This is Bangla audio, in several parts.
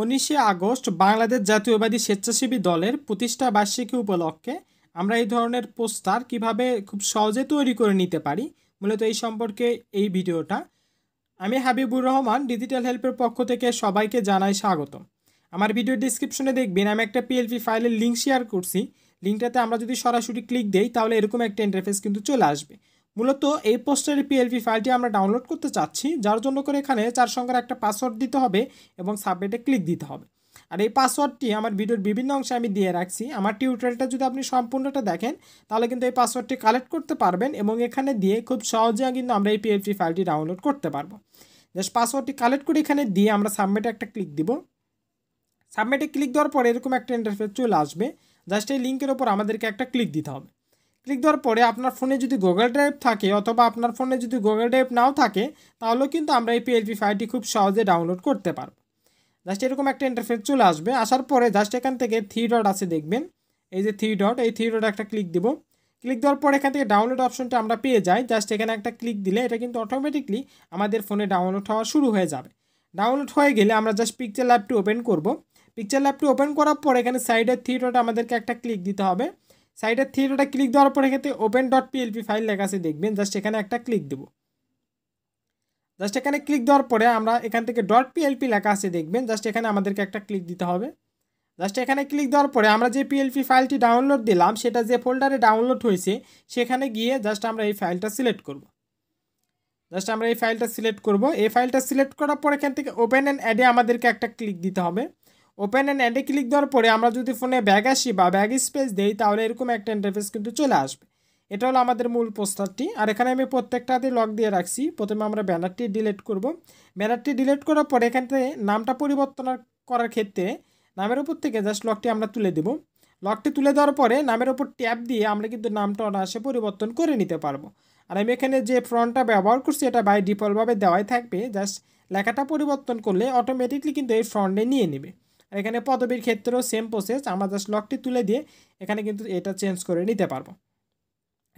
উনিশে আগস্ট বাংলাদেশ জাতীয়বাদী স্বেচ্ছাসেবী দলের প্রতিষ্ঠা বার্ষিকী উপলক্ষে আমরা এই ধরনের পোস্টার কিভাবে খুব সহজে তৈরি করে নিতে পারি মূলত এই সম্পর্কে এই ভিডিওটা আমি হাবিবুর রহমান ডিজিটাল হেল্পের পক্ষ থেকে সবাইকে জানাই স্বাগত আমার ভিডিও ডিসক্রিপশনে দেখবেন আমি একটা পিএলপি ফাইলের লিঙ্ক শেয়ার করছি লিঙ্কটাতে আমরা যদি সরাসরি ক্লিক দেই তাহলে এরকম একটা ইন্টারফেস কিন্তু চলে আসবে মূলত এই পোস্টের পিএলপি ফাইলটি আমরা ডাউনলোড করতে চাচ্ছি যার জন্য করে এখানে চার সংখ্যার একটা পাসওয়ার্ড দিতে হবে এবং সাবমিটে ক্লিক দিতে হবে আর এই পাসওয়ার্ডটি আমার ভিডিওর বিভিন্ন অংশে আমি দিয়ে রাখছি আমার টিউটোরিয়ালটা যদি আপনি সম্পূর্ণটা দেখেন তাহলে কিন্তু এই পাসওয়ার্ডটি কালেক্ট করতে পারবেন এবং এখানে দিয়ে খুব সহজে কিন্তু আমরা এই পিএলপি ফাইলটি ডাউনলোড করতে পারবো জাস্ট পাসওয়ার্ডটি কালেক্ট করে এখানে দিয়ে আমরা সাবমিটে একটা ক্লিক দিব সাবমিটে ক্লিক দেওয়ার পর এরকম একটা ইন্টারফেস চলে আসবে জাস্ট এই লিঙ্কের ওপর আমাদেরকে একটা ক্লিক দিতে হবে ক্লিক দেওয়ার পরে আপনার ফোনে যদি গুগল ড্রাইভ থাকে অথবা আপনার ফোনে যদি গুগল ড্রাইভ নাও থাকে তাহলেও কিন্তু আমরা এই পিএলপি ফাইলটি খুব সহজে ডাউনলোড করতে পারব জাস্ট এরকম একটা ইন্টারফেস চলে আসবে আসার পরে জাস্ট এখান থেকে থ্রি ডট আছে দেখবেন এই যে থ্রি ডট এই থ্রি ডট একটা ক্লিক দিব ক্লিক দেওয়ার পর এখান থেকে ডাউনলোড অপশনটা আমরা পেয়ে যাই জাস্ট এখানে একটা ক্লিক দিলে এটা কিন্তু অটোমেটিকলি আমাদের ফোনে ডাউনলোড হওয়া শুরু হয়ে যাবে ডাউনলোড হয়ে গেলে আমরা জাস্ট পিকচার ল্যাবটি ওপেন করব পিকচার ল্যাবটি ওপেন করার পর এখানে সাইডের থ্রি ডট আমাদেরকে একটা ক্লিক দিতে হবে সাইডের থ্রিটা ক্লিক দেওয়ার পরে ক্ষেত্রে ওপেন ডট পিএলপি ফাইল লেখা আছে দেখবেন জাস্ট এখানে একটা ক্লিক দেবো জাস্ট এখানে ক্লিক দেওয়ার পরে আমরা এখান থেকে ডট পিএলপি লেখা আছে দেখবেন জাস্ট এখানে আমাদেরকে একটা ক্লিক দিতে হবে জাস্ট এখানে ক্লিক দেওয়ার পরে আমরা যে পিএলপি ফাইলটি ডাউনলোড দিলাম সেটা যে ফোল্ডারে ডাউনলোড হয়েছে সেখানে গিয়ে জাস্ট আমরা এই ফাইলটা সিলেক্ট করব জাস্ট আমরা এই ফাইলটা সিলেক্ট করব এই ফাইলটা সিলেক্ট করার পরে এখান থেকে ওপেন অ্যান্ড অ্যাডে আমাদেরকে একটা ক্লিক দিতে হবে ওপেন অ্যান্ড অ্যান্ডে ক্লিক দেওয়ার পরে আমরা যদি ফোনে ব্যাগ আসি বা ব্যাগ স্পেস দেই তাহলে এরকম একটা ইন্টারফেস কিন্তু চলে আসবে এটা হলো আমাদের মূল পোস্টারটি আর এখানে আমি প্রত্যেকটাতে লক দিয়ে রাখছি প্রথমে আমরা ব্যানারটি ডিলেট করব ব্যানারটি ডিলেট করার পরে এখান থেকে নামটা পরিবর্তন করার ক্ষেত্রে নামের উপর থেকে জাস্ট লকটি আমরা তুলে দেব লকটি তুলে দেওয়ার পরে নামের উপর ট্যাপ দিয়ে আমরা কিন্তু নামটা অনায়াসে পরিবর্তন করে নিতে পারবো আর আমি এখানে যে ফ্রন্টটা ব্যবহার করছি এটা বাই ডিফল্টভাবে দেওয়াই থাকবে জাস্ট লেখাটা পরিবর্তন করলে অটোমেটিকলি কিন্তু এই ফ্রন্টে নিয়ে নেবে আর এখানে পদবীর ক্ষেত্রেও সেম প্রসেস আমরা জাস্ট লকটি তুলে দিয়ে এখানে কিন্তু এটা চেঞ্জ করে নিতে পারবো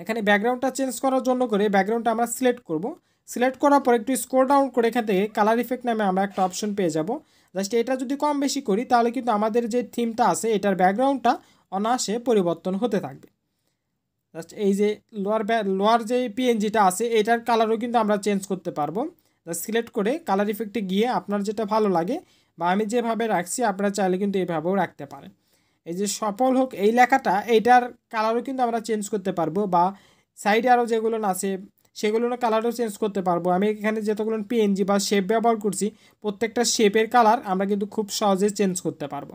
এখানে ব্যাকগ্রাউন্ডটা চেঞ্জ করার জন্য করে ব্যাকগ্রাউন্ডটা আমরা সিলেক্ট করব সিলেক্ট করার পর একটু স্কোর ডাউন করে এখান থেকে কালার ইফেক্ট নামে আমরা একটা অপশন পেয়ে যাব জাস্ট এটা যদি কম বেশি করি তাহলে কিন্তু আমাদের যে থিমটা আছে এটার ব্যাকগ্রাউন্ডটা অনায়াসে পরিবর্তন হতে থাকবে জাস্ট এই যে লোয়ার লোয়ার যে পিএনজিটা আছে এটার কালারও কিন্তু আমরা চেঞ্জ করতে পারবো জাস্ট সিলেক্ট করে কালার ইফেক্টে গিয়ে আপনার যেটা ভালো লাগে বা আমি যেভাবে রাখছি আপনারা চাইলে কিন্তু এইভাবেও রাখতে পারেন এই যে সফল হোক এই লেখাটা এইটার কালারও কিন্তু আমরা চেঞ্জ করতে পারবো বা সাইডে আরও যেগুলো আছে সেগুলো কালারও চেঞ্জ করতে পারবো আমি এখানে যতগুলো পিএনজি বা শেপ ব্যবহার করছি প্রত্যেকটা শেপের কালার আমরা কিন্তু খুব সহজে চেঞ্জ করতে পারবো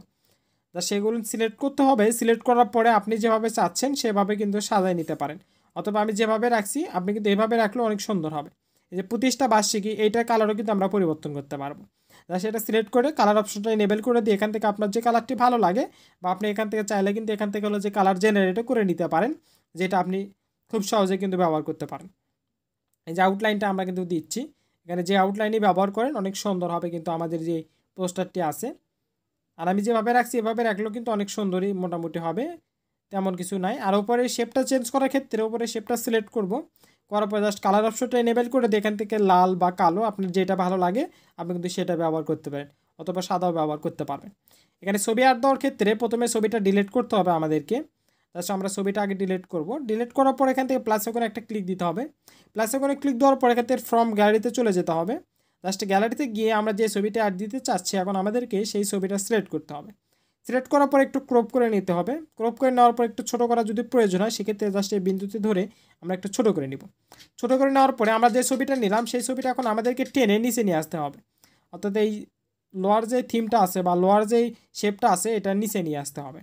তা সেগুলো সিলেক্ট করতে হবে সিলেক্ট করার পরে আপনি যেভাবে চাচ্ছেন সেভাবে কিন্তু সাজায় নিতে পারেন অথবা আমি যেভাবে রাখছি আপনি কিন্তু এভাবে রাখলে অনেক সুন্দর হবে এই যে প্রতিষ্ঠা বার্ষিকী এইটার কালারও কিন্তু আমরা পরিবর্তন করতে পারবো তা সেটা সিলেক্ট করে কালার অপশনটা এনেবেল করে দিয়ে এখান থেকে আপনার যে কালারটি ভালো লাগে বা আপনি এখান থেকে চাইলে কিন্তু এখান থেকে হলো যে কালার জেনারেটও করে নিতে পারেন যেটা আপনি খুব সহজে কিন্তু ব্যবহার করতে পারেন এই যে আউটলাইনটা আমরা কিন্তু দিচ্ছি এখানে যে আউটলাইনই ব্যবহার করেন অনেক সুন্দর হবে কিন্তু আমাদের যে পোস্টারটি আছে আর আমি যেভাবে রাখছি এভাবে রাখলেও কিন্তু অনেক সুন্দরই মোটামুটি হবে তেমন কিছু নাই আর উপরে শেপটা চেঞ্জ করার ক্ষেত্রে উপরে শেপটা সিলেক্ট করব করার পরে জাস্ট কালার অপশনটা এনেবেল করে এখান থেকে লাল বা কালো আপনার যেটা ভালো লাগে আপনি কিন্তু সেটা ব্যবহার করতে পারেন অথবা সাদাও ব্যবহার করতে পারবেন এখানে ছবি আর দেওয়ার ক্ষেত্রে প্রথমে ছবিটা ডিলিট করতে হবে আমাদেরকে জাস্ট আমরা ছবিটা আগে ডিলিট করব ডিলিট করার পর এখান থেকে প্লাসে করে একটা ক্লিক দিতে হবে প্লাসে করে ক্লিক দেওয়ার পর এখান থেকে ফ্রম গ্যালারিতে চলে যেতে হবে জাস্ট গ্যালারিতে গিয়ে আমরা যে ছবিটা অ্যাড দিতে চাচ্ছি এখন আমাদেরকে সেই ছবিটা সিলেক্ট করতে হবে সিলেক্ট করার পর একটু ক্রপ করে নিতে হবে ক্রপ করে নেওয়ার পর একটু ছোটো করা যদি প্রয়োজন হয় সেক্ষেত্রে জাস্ট এই বিন্দুতে ধরে আমরা একটু ছোটো করে নিব ছোটো করে নেওয়ার পরে আমরা যে ছবিটা নিলাম সেই ছবিটা এখন আমাদেরকে টেনে নিচে নিয়ে আসতে হবে অর্থাৎ এই লোয়ার যে থিমটা আছে বা লোয়ার যে শেপটা আছে এটা নিচে নিয়ে আসতে হবে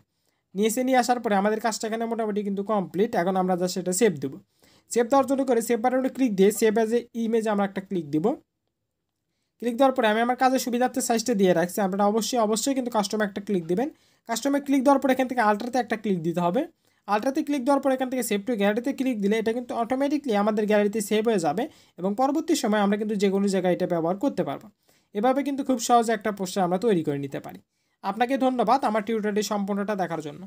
নিচে নিয়ে আসার পরে আমাদের কাজটা এখানে মোটামুটি কিন্তু কমপ্লিট এখন আমরা জাস্ট এটা সেভ দেবো সেভ দেওয়ার জন্য করে সেভ বাটনে ক্লিক দিয়ে সেভ অ্যাজ এ ইমেজ আমরা একটা ক্লিক দিব ক্লিক দেওয়ার পরে আমি আমার কাজের সুবিধার্থে সাইজটা দিয়ে রাখছি আপনারা অবশ্যই অবশ্যই কিন্তু কাস্টমে একটা ক্লিক দেবেন কাস্টমে ক্লিক দেওয়ার পরে এখান থেকে আল্ট্রাতে একটা ক্লিক দিতে হবে আল্ট্রাতে ক্লিক দেওয়ার পর এখান থেকে সেভ টু গ্যালারিতে ক্লিক দিলে এটা কিন্তু অটোমেটিকলি আমাদের গ্যালারিতে সেভ হয়ে যাবে এবং পরবর্তী সময় আমরা কিন্তু যে কোনো জায়গায় এটা ব্যবহার করতে পারবো এভাবে কিন্তু খুব সহজে একটা পোস্টার আমরা তৈরি করে নিতে পারি আপনাকে ধন্যবাদ আমার টিউটারটি সম্পূর্ণটা দেখার জন্য